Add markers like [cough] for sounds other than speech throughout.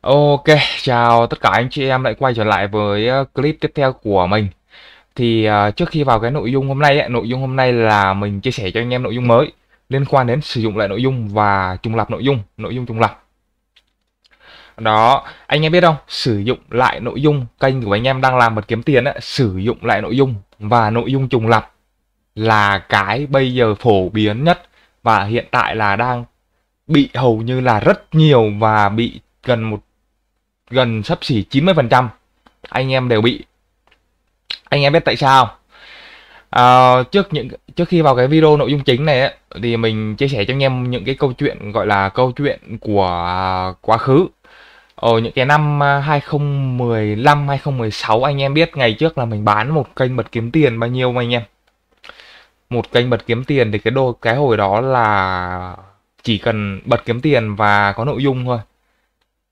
Ok, chào tất cả anh chị em lại quay trở lại với ờ, clip tiếp theo của mình Thì uh, trước khi vào cái nội dung hôm nay ấy, nội dung hôm nay là mình chia sẻ cho anh em nội dung mới Liên quan đến sử dụng lại nội dung và trùng lập nội dung, nội dung trùng lập Đó, anh em biết không, sử dụng lại nội dung, kênh của anh em đang làm mật kiếm tiền ấy, Sử dụng lại nội dung và nội dung trùng lập là cái bây giờ phổ biến nhất Và hiện tại là đang bị hầu như là rất nhiều và bị gần một gần sắp xỉ 90% anh em đều bị. Anh em biết tại sao? À, trước những trước khi vào cái video nội dung chính này ấy, thì mình chia sẻ cho anh em những cái câu chuyện gọi là câu chuyện của quá khứ. Ở ờ, những cái năm 2015 à, 2016 anh em biết ngày trước là mình bán một kênh bật kiếm tiền bao nhiêu mà anh em? Một kênh bật kiếm tiền thì cái đồ cái hồi đó là chỉ cần bật kiếm tiền và có nội dung thôi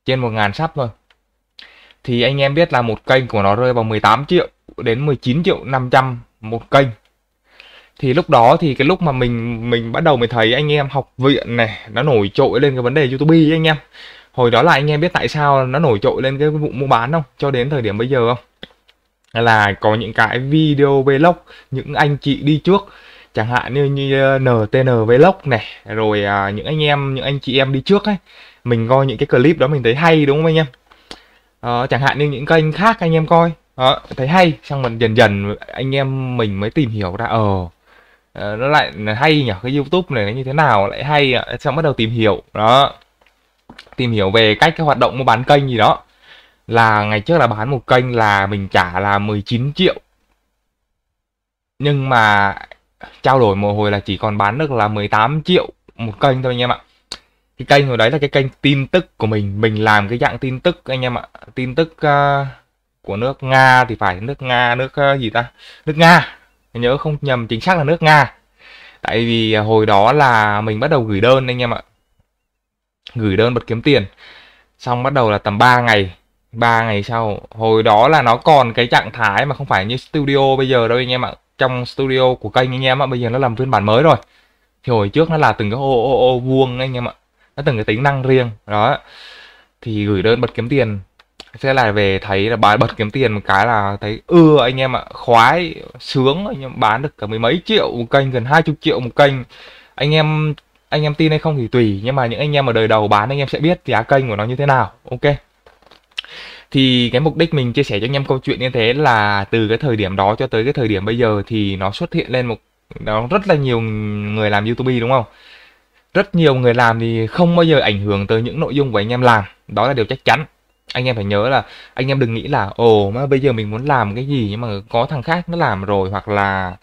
trên một ngàn sắp thôi thì anh em biết là một kênh của nó rơi vào 18 triệu đến 19 triệu 500 một kênh thì lúc đó thì cái lúc mà mình mình bắt đầu mới thấy anh em học viện này nó nổi trội lên cái vấn đề youtube ấy anh em hồi đó là anh em biết tại sao nó nổi trội lên cái vụ mua bán không cho đến thời điểm bây giờ không là có những cái video vlog những anh chị đi trước chẳng hạn như, như ntn ờ, vlog này rồi à, những anh em những anh chị em đi trước ấy mình coi những cái clip đó mình thấy hay đúng không anh em uh, chẳng hạn như những kênh khác anh em coi đó, ờ, thấy hay xong mình dần dần anh em mình mới tìm hiểu ra ờ, ờ nó lại hay nhỉ cái youtube này nó như thế nào lại hay xong bắt đầu tìm hiểu đó tìm hiểu về cách cái hoạt động mua bán kênh gì đó là ngày trước là bán một kênh là mình trả là 19 triệu nhưng mà trao đổi một hồi là chỉ còn bán được là 18 triệu một kênh thôi anh em ạ cái kênh của đấy là cái kênh tin tức của mình mình làm cái dạng tin tức anh em ạ tin tức uh, của nước nga thì phải nước nga nước uh, gì ta nước nga mình nhớ không nhầm chính xác là nước nga tại vì hồi đó là mình bắt đầu gửi đơn anh em ạ gửi đơn bật kiếm tiền xong bắt đầu là tầm 3 ngày 3 ngày sau hồi đó là nó còn cái trạng thái mà không phải như studio bây giờ đâu anh em ạ trong studio của kênh anh em ạ bây giờ nó làm phiên bản mới rồi thì hồi trước nó là từng cái ô ô ô vuông anh em ạ nó từng cái tính năng riêng đó thì gửi đơn bật kiếm tiền sẽ lại về thấy là bài bật kiếm tiền một cái là thấy ưa ừ, anh em ạ khoái sướng anh em bán được cả mấy mấy triệu một kênh gần hai chục triệu một kênh anh em anh em tin hay không thì tùy nhưng mà những anh em ở đời đầu bán anh em sẽ biết giá kênh của nó như thế nào ok thì cái mục đích mình chia sẻ cho anh em câu chuyện như thế là từ cái thời điểm đó cho tới cái thời điểm bây giờ thì nó xuất hiện lên một nó rất là nhiều người làm youtube đúng không rất nhiều người làm thì không bao giờ ảnh hưởng tới những nội dung của anh em làm đó là điều chắc chắn anh em phải nhớ là anh em đừng nghĩ là ồ mà bây giờ mình muốn làm cái gì nhưng mà có thằng khác nó làm rồi hoặc là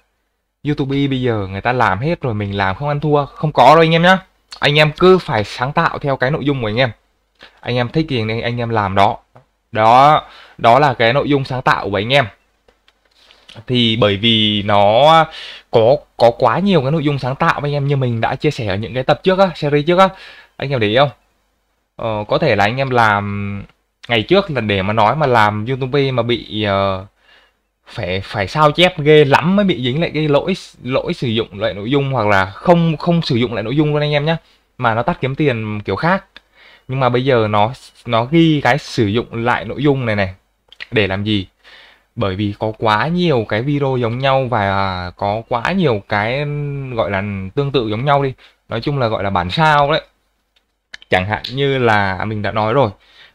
youtube bây giờ người ta làm hết rồi mình làm không ăn thua không có đâu anh em nhá anh em cứ phải sáng tạo theo cái nội dung của anh em anh em thích gì anh em làm đó đó đó là cái nội dung sáng tạo của anh em thì bởi vì nó có có quá nhiều cái nội dung sáng tạo với anh em như mình đã chia sẻ ở những cái tập trước á, series trước á. Anh em để ý không? Ờ, có thể là anh em làm ngày trước là để mà nói mà làm YouTube mà bị uh, phải phải sao chép ghê lắm mới bị dính lại cái lỗi lỗi sử dụng lại nội dung hoặc là không không sử dụng lại nội dung luôn anh em nhé mà nó tắt kiếm tiền kiểu khác nhưng mà bây giờ nó nó ghi cái sử dụng lại nội dung này này để làm gì bởi vì có quá nhiều cái video giống nhau và có quá nhiều cái gọi là tương tự giống nhau đi nói chung là gọi là bản sao đấy chẳng hạn như là à, mình đã nói rồi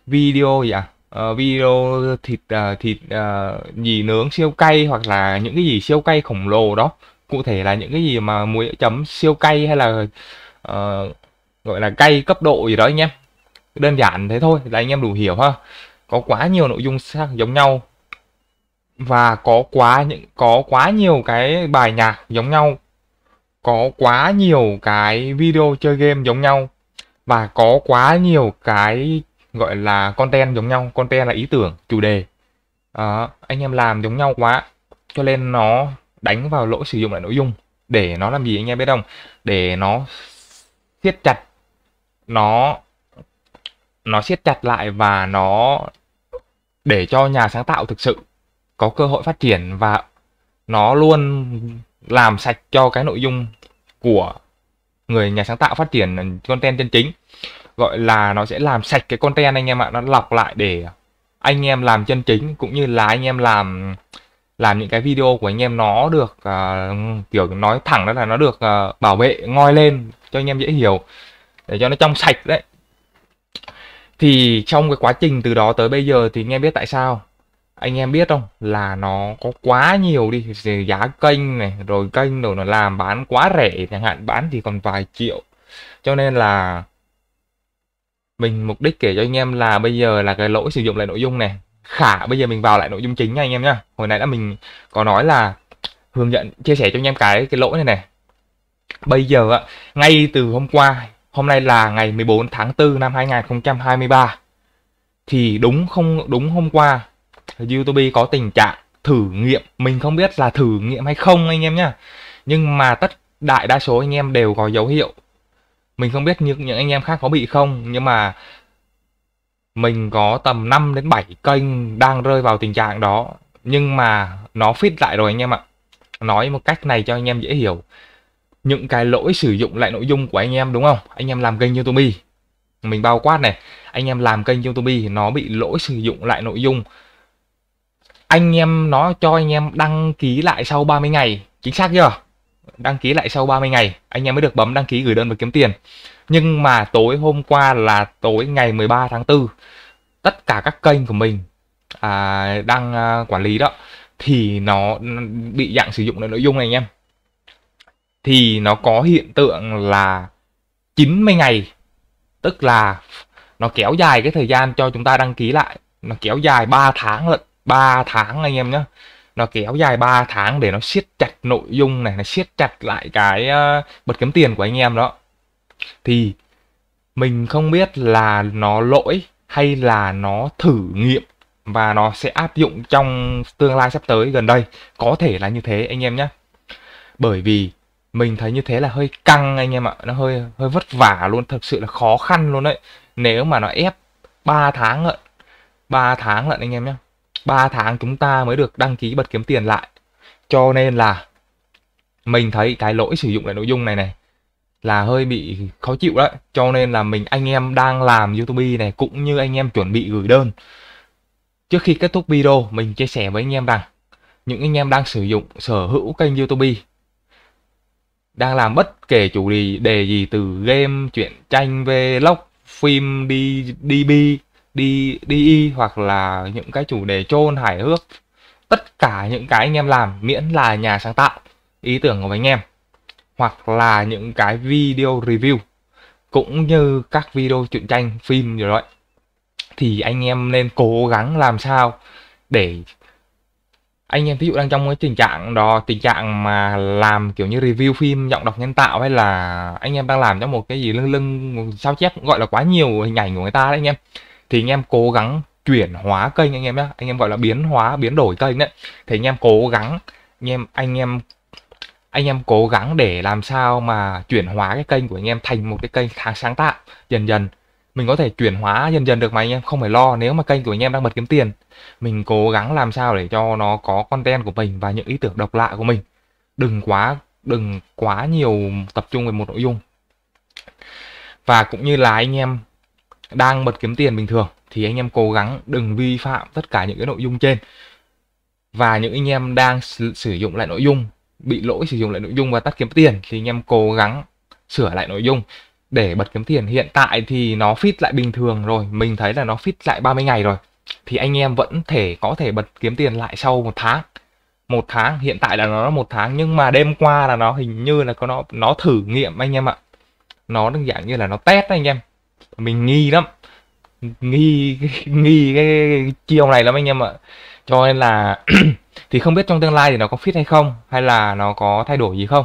video gì à? uh, video thịt uh, thịt uh, gì nướng siêu cay hoặc là những cái gì siêu cay khổng lồ đó cụ thể là những cái gì mà muối chấm siêu cay hay là uh, gọi là cay cấp độ gì đó anh em đơn giản thế thôi là anh em đủ hiểu ha có quá nhiều nội dung giống nhau và có quá những có quá nhiều cái bài nhạc giống nhau có quá nhiều cái video chơi game giống nhau và có quá nhiều cái gọi là content giống nhau content là ý tưởng chủ đề à, anh em làm giống nhau quá cho nên nó đánh vào lỗi sử dụng lại nội dung để nó làm gì anh em biết không để nó siết chặt nó nó siết chặt lại và nó để cho nhà sáng tạo thực sự có cơ hội phát triển và nó luôn làm sạch cho cái nội dung của người nhà sáng tạo phát triển content chân chính gọi là nó sẽ làm sạch cái content anh em ạ nó lọc lại để anh em làm chân chính cũng như là anh em làm làm những cái video của anh em nó được uh, kiểu nói thẳng đó là nó được uh, bảo vệ ngoi lên cho anh em dễ hiểu để cho nó trong sạch đấy thì trong cái quá trình từ đó tới bây giờ thì anh em biết tại sao anh em biết không là nó có quá nhiều đi giá kênh này rồi kênh rồi nó làm bán quá rẻ chẳng hạn bán thì còn vài triệu cho nên là mình mục đích kể cho anh em là bây giờ là cái lỗi sử dụng lại nội dung này khả bây giờ mình vào lại nội dung chính nha anh em nhá hồi nãy là mình có nói là hướng dẫn chia sẻ cho anh em cái cái lỗi này này bây giờ á ngay từ hôm qua hôm nay là ngày 14 tháng 4 năm 2023 thì đúng không đúng hôm qua YouTube có tình trạng thử nghiệm mình không biết là thử nghiệm hay không anh em nhá nhưng mà tất đại đa số anh em đều có dấu hiệu mình không biết những những anh em khác có bị không nhưng mà mình có tầm 5 đến 7 kênh đang rơi vào tình trạng đó nhưng mà nó fit lại rồi anh em ạ nói một cách này cho anh em dễ hiểu những cái lỗi sử dụng lại nội dung của anh em đúng không anh em làm kênh youtube mình bao quát này anh em làm kênh youtube nó bị lỗi sử dụng lại nội dung anh em nó cho anh em đăng ký lại sau 30 ngày chính xác chưa đăng ký lại sau 30 ngày anh em mới được bấm đăng ký gửi đơn và kiếm tiền nhưng mà tối hôm qua là tối ngày 13 tháng 4 tất cả các kênh của mình à, đang à, quản lý đó thì nó bị dạng sử dụng nội dung này anh em thì nó có hiện tượng là 90 ngày tức là nó kéo dài cái thời gian cho chúng ta đăng ký lại nó kéo dài 3 tháng lận 3 tháng anh em nhé nó kéo dài 3 tháng để nó siết chặt nội dung này nó siết chặt lại cái uh, bật kiếm tiền của anh em đó thì mình không biết là nó lỗi hay là nó thử nghiệm và nó sẽ áp dụng trong tương lai sắp tới gần đây có thể là như thế anh em nhé bởi vì mình thấy như thế là hơi căng anh em ạ nó hơi hơi vất vả luôn thực sự là khó khăn luôn đấy nếu mà nó ép 3 tháng lận 3 tháng lận anh em nhé 3 tháng chúng ta mới được đăng ký bật kiếm tiền lại cho nên là mình thấy cái lỗi sử dụng lại nội dung này này là hơi bị khó chịu đấy cho nên là mình anh em đang làm youtube này cũng như anh em chuẩn bị gửi đơn trước khi kết thúc video mình chia sẻ với anh em rằng những anh em đang sử dụng sở hữu kênh youtube đang làm bất kể chủ đề đề gì từ game truyện tranh vlog phim đi db đi đi y hoặc là những cái chủ đề chôn hài hước tất cả những cái anh em làm miễn là nhà sáng tạo ý tưởng của anh em hoặc là những cái video review cũng như các video truyện tranh phim rồi đấy thì anh em nên cố gắng làm sao để anh em ví dụ đang trong cái tình trạng đó tình trạng mà làm kiểu như review phim giọng đọc nhân tạo hay là anh em đang làm cho một cái gì lưng lưng sao chép gọi là quá nhiều hình ảnh của người ta đấy anh em thì anh em cố gắng chuyển hóa kênh anh em nhé anh em gọi là biến hóa biến đổi kênh đấy thì anh em cố gắng anh em anh em anh em cố gắng để làm sao mà chuyển hóa cái kênh của anh em thành một cái kênh khá sáng tạo dần dần mình có thể chuyển hóa dần dần được mà anh em không phải lo nếu mà kênh của anh em đang bật kiếm tiền mình cố gắng làm sao để cho nó có content của mình và những ý tưởng độc lạ của mình đừng quá đừng quá nhiều tập trung về một nội dung và cũng như là anh em đang bật kiếm tiền bình thường thì anh em cố gắng đừng vi phạm tất cả những cái nội dung trên và những anh em đang sử, dụng lại nội dung bị lỗi sử dụng lại nội dung và tắt kiếm tiền thì anh em cố gắng sửa lại nội dung để bật kiếm tiền hiện tại thì nó fit lại bình thường rồi mình thấy là nó fit lại 30 ngày rồi thì anh em vẫn thể có thể bật kiếm tiền lại sau một tháng một tháng hiện tại là nó một tháng nhưng mà đêm qua là nó hình như là có nó nó thử nghiệm anh em ạ nó đơn giản như là nó test anh em mình nghi lắm nghi nghi cái, cái, cái chiêu này lắm anh em ạ cho nên là [clears throat] thì không biết trong tương lai thì nó có fit hay không hay là nó có thay đổi gì không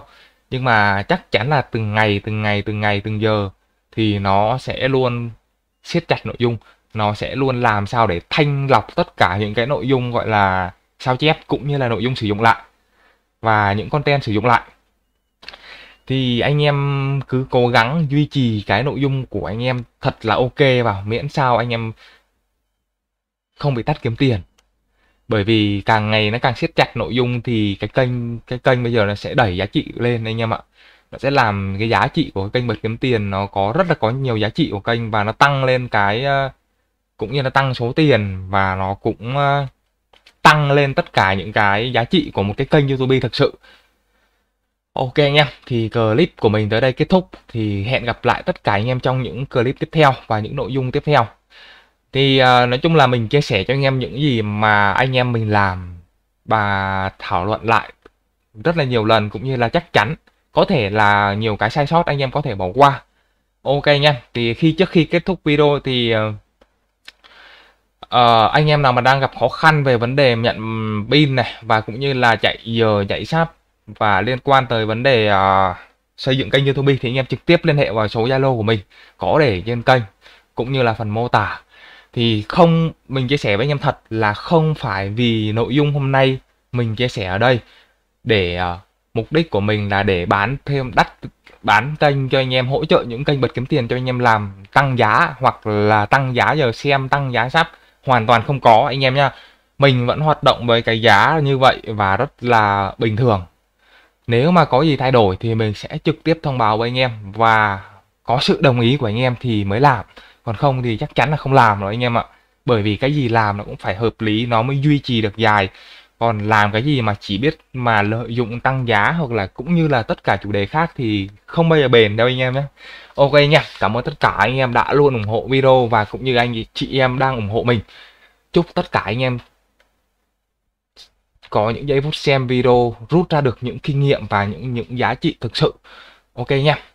nhưng mà chắc chắn là từng ngày từng ngày từng ngày từng giờ thì nó sẽ luôn siết chặt nội dung nó sẽ luôn làm sao để thanh lọc tất cả những cái nội dung gọi là sao chép cũng như là nội dung sử dụng lại và những content sử dụng lại thì anh em cứ cố gắng duy trì cái nội dung của anh em thật là ok vào miễn sao anh em không bị tắt kiếm tiền bởi vì càng ngày nó càng siết chặt nội dung thì cái kênh cái kênh bây giờ nó sẽ đẩy giá trị lên anh em ạ nó sẽ làm cái giá trị của kênh bật kiếm tiền nó có rất là có nhiều giá trị của kênh và nó tăng lên cái ờ, cũng như là tăng số tiền và nó cũng ờ, tăng lên tất cả những cái giá trị của một cái kênh youtube thực sự Ok anh em, thì clip của mình tới đây kết thúc thì hẹn gặp lại tất cả anh em trong những clip tiếp theo và những nội dung tiếp theo. Thì uh, nói chung là mình chia sẻ cho anh em những gì mà anh em mình làm và thảo luận lại rất là nhiều lần cũng như là chắc chắn có thể là nhiều cái sai sót anh em có thể bỏ qua. Ok anh em, thì khi trước khi kết thúc video thì uh, anh em nào mà đang gặp khó khăn về vấn đề nhận pin này và cũng như là chạy giờ chạy sáp và liên quan tới vấn đề uh, xây dựng kênh YouTube thì anh em trực tiếp liên hệ vào số Zalo của mình có để trên kênh cũng như là phần mô tả thì không mình chia sẻ với anh em thật là không phải vì nội dung hôm nay mình chia sẻ ở đây để uh, mục đích của mình là để bán thêm đắt bán kênh cho anh em hỗ trợ những kênh bật kiếm tiền cho anh em làm tăng giá hoặc là tăng giá giờ xem tăng giá sắp hoàn toàn không có anh em nha mình vẫn hoạt động với cái giá như vậy và rất là bình thường nếu mà có gì thay đổi thì mình sẽ trực tiếp thông báo với anh em và có sự đồng ý của anh em thì mới làm. Còn không thì chắc chắn là không làm rồi anh em ạ. Bởi vì cái gì làm nó cũng phải hợp lý nó mới duy trì được dài. Còn làm cái gì mà chỉ biết mà lợi dụng tăng giá hoặc là cũng như là tất cả chủ đề khác thì không bao giờ bền đâu anh em nhé. Ok nha, cảm ơn tất cả anh em đã luôn ủng hộ video và cũng như anh chị em đang ủng hộ mình. Chúc tất cả anh em có những giây phút xem video rút ra được những kinh nghiệm và những những giá trị thực sự ok nha